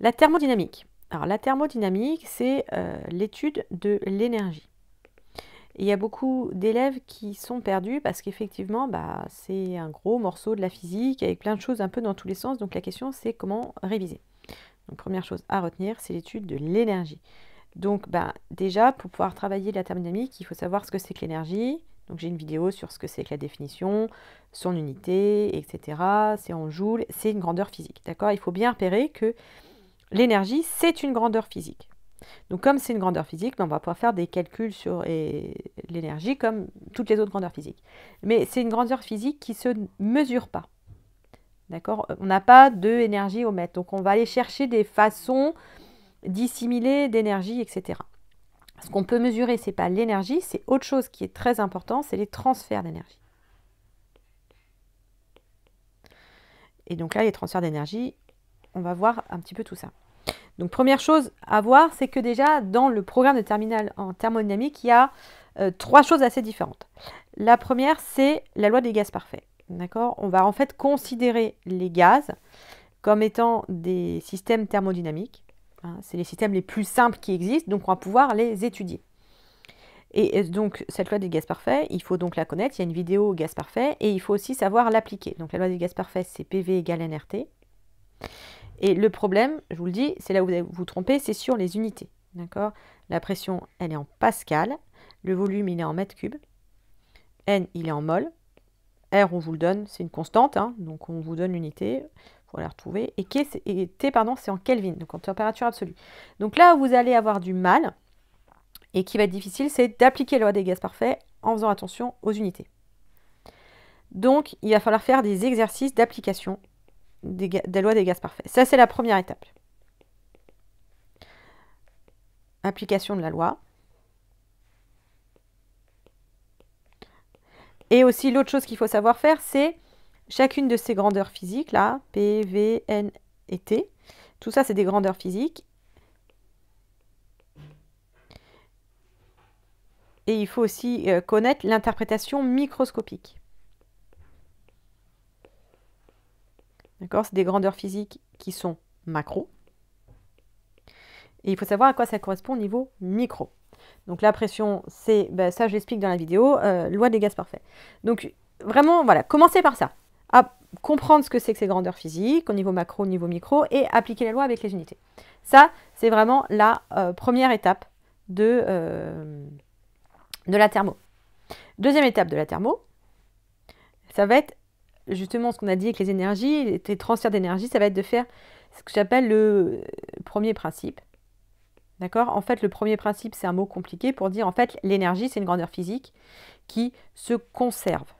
La thermodynamique. Alors la thermodynamique, c'est euh, l'étude de l'énergie. Il y a beaucoup d'élèves qui sont perdus parce qu'effectivement, bah, c'est un gros morceau de la physique avec plein de choses un peu dans tous les sens. Donc la question, c'est comment réviser. Donc première chose à retenir, c'est l'étude de l'énergie. Donc bah, déjà, pour pouvoir travailler la thermodynamique, il faut savoir ce que c'est que l'énergie. Donc j'ai une vidéo sur ce que c'est que la définition, son unité, etc. C'est en joules, c'est une grandeur physique. D'accord Il faut bien repérer que l'énergie, c'est une grandeur physique. Donc comme c'est une grandeur physique, ben, on va pouvoir faire des calculs sur l'énergie comme toutes les autres grandeurs physiques. Mais c'est une grandeur physique qui ne se mesure pas. D'accord euh, On n'a pas de énergie au mètre. Donc on va aller chercher des façons dissimiler d'énergie, etc. Ce qu'on peut mesurer, ce n'est pas l'énergie, c'est autre chose qui est très important, c'est les transferts d'énergie. Et donc là, les transferts d'énergie, on va voir un petit peu tout ça. Donc première chose à voir, c'est que déjà dans le programme de terminal en thermodynamique, il y a euh, trois choses assez différentes. La première, c'est la loi des gaz parfaits. D'accord On va en fait considérer les gaz comme étant des systèmes thermodynamiques. Hein. c'est les systèmes les plus simples qui existent, donc on va pouvoir les étudier. Et donc, cette loi des gaz parfaits, il faut donc la connaître. Il y a une vidéo au gaz parfait et il faut aussi savoir l'appliquer. Donc, la loi des gaz parfaits, c'est PV égale NRT. Et le problème, je vous le dis, c'est là où vous vous trompez, c'est sur les unités. D'accord La pression, elle est en pascal. Le volume, il est en mètre cube, N, il est en mol. R, on vous le donne, c'est une constante. Hein, donc, on vous donne l'unité faut la retrouver. Et, T, pardon, c'est en Kelvin, donc en température absolue. Donc là vous allez avoir du mal, et qui va être difficile, c'est d'appliquer la loi des gaz parfaits en faisant attention aux unités. Donc, il va falloir faire des exercices d'application des, lois des gaz parfaits. Ça, c'est la première étape. Application de la loi. Et aussi, l'autre chose qu'il faut savoir faire, c'est chacune de ces grandeurs physiques, là, P, V, N et T. Tout ça, c'est des grandeurs physiques. Et il faut aussi euh, connaître l'interprétation microscopique. D'accord C'est des grandeurs physiques qui sont macro. Et il faut savoir à quoi ça correspond au niveau micro. Donc la pression, c'est, bah, ça je l'explique dans la vidéo, euh, loi des gaz parfaits. Donc vraiment, voilà, commencez par ça. À comprendre ce que c'est que ces grandeurs physiques au niveau macro, au niveau micro, et appliquer la loi avec les unités. Ça, c'est vraiment la euh, première étape de, euh, de la thermo. Deuxième étape de la thermo, ça va être justement ce qu'on a dit avec les énergies, les transferts d'énergie, ça va être de faire ce que j'appelle le premier principe. D'accord En fait, le premier principe, c'est un mot compliqué pour dire en fait l'énergie, c'est une grandeur physique qui se conserve.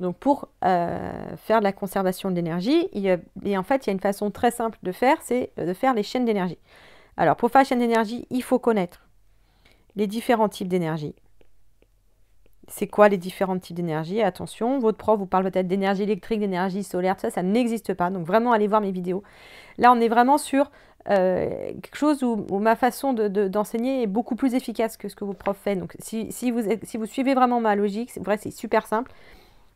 Donc pour euh, faire de la conservation de l'énergie, et en fait, il y a une façon très simple de faire, c'est de faire les chaînes d'énergie. Alors pour faire la chaîne d'énergie, il faut connaître les différents types d'énergie c'est quoi les différents types d'énergie. Attention, votre prof vous parle peut-être d'énergie électrique, d'énergie solaire, ça, ça n'existe pas. Donc vraiment, allez voir mes vidéos. Là, on est vraiment sur euh, quelque chose où, ma façon d'enseigner est beaucoup plus efficace que ce que vos profs font. Donc si, vous, suivez vraiment ma logique, c'est vrai, c'est super simple,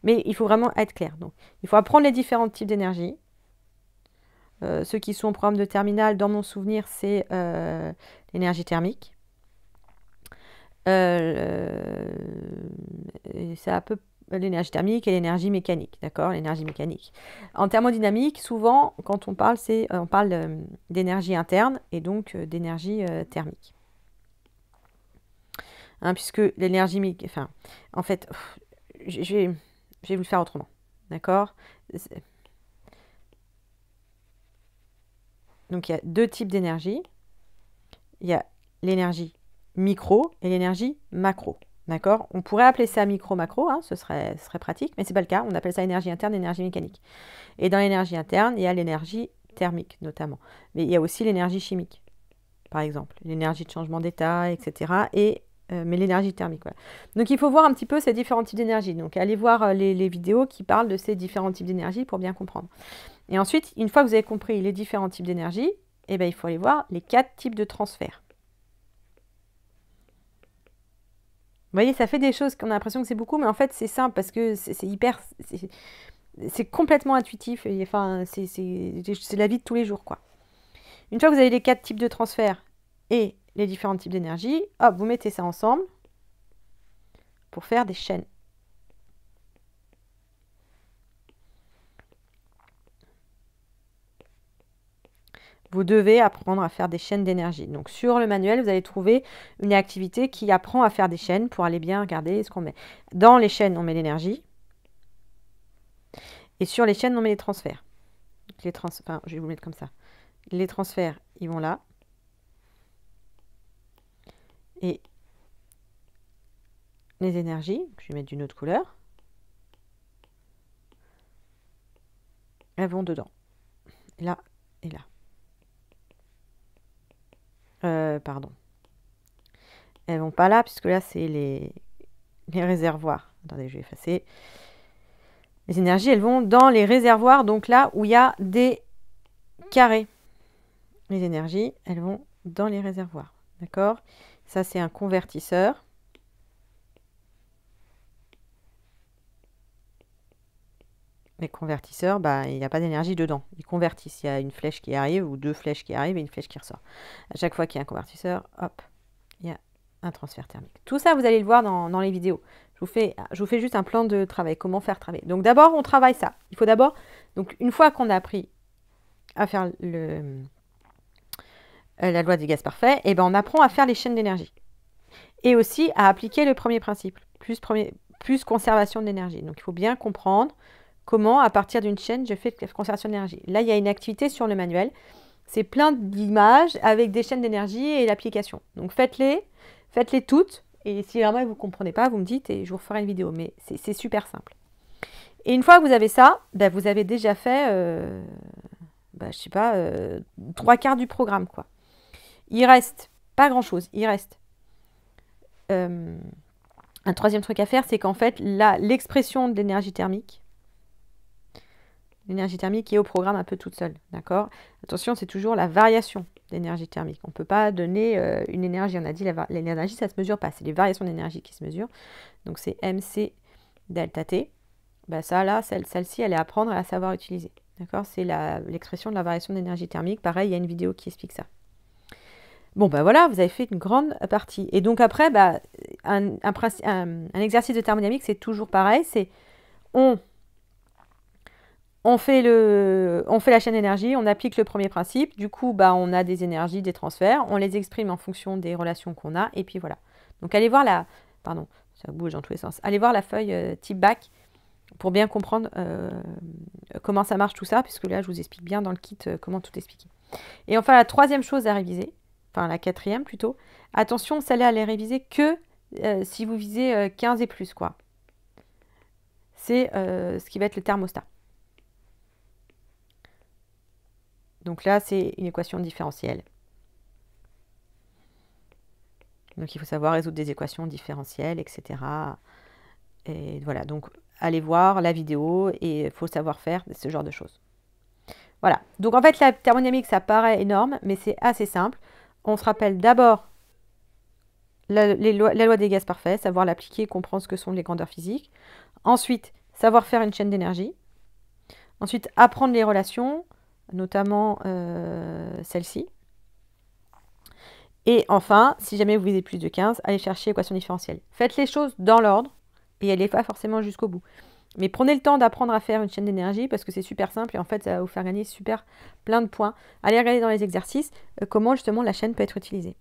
mais il faut vraiment être clair. Donc il faut apprendre les différents types d'énergie. Euh, ceux qui sont en programme de terminale, dans mon souvenir, c'est euh, l'énergie thermique. Euh, c'est un peu l'énergie thermique et l'énergie mécanique, d'accord L'énergie mécanique. En thermodynamique, souvent, quand on parle, c'est, euh, on parle d'énergie interne et donc euh, d'énergie thermique. Hein, puisque l'énergie, enfin, en fait, je vais, je vais vous le faire autrement, d'accord Donc il y a deux types d'énergie. Il y a l'énergie micro et l'énergie macro. D'accord On pourrait appeler ça micro-macro, hein, ce, serait, serait pratique, mais ce n'est pas le cas. On appelle ça énergie interne, énergie mécanique. Et dans l'énergie interne, il y a l'énergie thermique notamment. Mais il y a aussi l'énergie chimique, par exemple, l'énergie de changement d'état, etc. Et, euh, mais l'énergie thermique. Donc il faut voir un petit peu ces différents types d'énergie. Donc allez voir euh, les, vidéos qui parlent de ces différents types d'énergie pour bien comprendre. Et ensuite, une fois que vous avez compris les différents types d'énergie, eh ben, il faut aller voir les quatre types de transferts. Vous voyez, ça fait des choses qu'on a l'impression que c'est beaucoup, mais en fait, c'est simple parce que c'est hyper. C'est complètement intuitif. Et, enfin, c'est la vie de tous les jours, quoi. Une fois que vous avez les quatre types de transferts et les différents types d'énergie, hop, vous mettez ça ensemble pour faire des chaînes. Vous devez apprendre à faire des chaînes d'énergie. Donc sur le manuel, vous allez trouver une activité qui apprend à faire des chaînes pour aller bien regarder ce qu'on met. Dans les chaînes, on met l'énergie. Et sur les chaînes, on met les transferts. Les je vais vous mettre comme ça. Les transferts, ils vont là. Et les énergies, je vais mettre d'une autre couleur. Elles vont dedans. Là et là. Euh, pardon. Elles vont pas là, puisque là, c'est les, les réservoirs. Attendez, je vais effacer. Les énergies, elles vont dans les réservoirs, donc là où il y a des carrés. Les énergies, elles vont dans les réservoirs. D'accord Ça, c'est un convertisseur. les convertisseurs, bah, il n'y a pas d'énergie dedans. Ils convertissent. Il y a une flèche qui arrive ou deux flèches qui arrivent et une flèche qui ressort. À chaque fois qu'il y a un convertisseur, hop, il y a un transfert thermique. Tout ça, vous allez le voir dans, les vidéos. Je vous, fais, je vous fais juste un plan de travail, comment faire travailler. Donc d'abord, on travaille ça. Il faut d'abord, donc une fois qu'on a appris à faire le, euh, la loi du gaz parfait, et eh ben on apprend à faire les chaînes d'énergie. Et aussi à appliquer le premier principe, plus, premier, plus conservation d'énergie. Donc il faut bien comprendre Comment, à partir d'une chaîne, je fais de la conservation d'énergie Là, il y a une activité sur le manuel. C'est plein d'images avec des chaînes d'énergie et l'application. Donc faites-les, faites-les toutes. Et si vraiment vous ne comprenez pas, vous me dites et je vous referai une vidéo. Mais c'est super simple. Et une fois que vous avez ça, bah, vous avez déjà fait, euh, ben, je sais pas, euh, trois quarts du programme. quoi. Il reste pas grand-chose, il reste. Euh, un troisième truc à faire, c'est qu'en fait, là, l'expression de l'énergie thermique, l'énergie thermique est au programme un peu toute seule. D'accord Attention, c'est toujours la variation d'énergie thermique. On ne peut pas donner euh, une énergie. On a dit l'énergie, ça ne se mesure pas. C'est les variations d'énergie qui se mesurent. Donc c'est MC delta T. Bah, ça, là, celle-ci, elle est à prendre et à savoir utiliser. D'accord C'est l'expression de la variation d'énergie thermique. Pareil, il y a une vidéo qui explique ça. Bon, ben voilà, vous avez fait une grande partie. Et donc après, bah, un, un exercice de thermodynamique, c'est toujours pareil. C'est on on fait, le, on fait la chaîne énergie, on applique le premier principe, du coup bah, on a des énergies, des transferts, on les exprime en fonction des relations qu'on a, et puis voilà. Donc allez voir la... Pardon, ça bouge dans tous les sens. Allez voir la feuille euh, type back pour bien comprendre euh, comment ça marche tout ça, puisque là je vous explique bien dans le kit euh, comment tout expliquer. Et enfin la troisième chose à réviser, enfin la quatrième plutôt, attention, ça là à réviser que si vous visez 15 et plus, quoi. C'est ce qui va être le thermostat. Donc là, c'est une équation différentielle. Donc il faut savoir résoudre des équations différentielles, etc. Et voilà, donc allez voir la vidéo et il faut savoir faire ce genre de choses. Voilà, donc en fait la thermodynamique, ça paraît énorme, mais c'est assez simple. On se rappelle d'abord la, la loi des gaz parfaits, savoir l'appliquer, comprendre ce que sont les grandeurs physiques. Ensuite, savoir faire une chaîne d'énergie. Ensuite, apprendre les relations notamment euh, celle-ci. Et enfin, si jamais vous visez plus de 15, allez chercher équation différentielle. Faites les choses dans l'ordre et n'allez pas forcément jusqu'au bout. Mais prenez le temps d'apprendre à faire une chaîne d'énergie parce que c'est super simple et en fait ça va vous faire gagner super plein de points. Allez regarder dans les exercices euh, comment justement la chaîne peut être utilisée.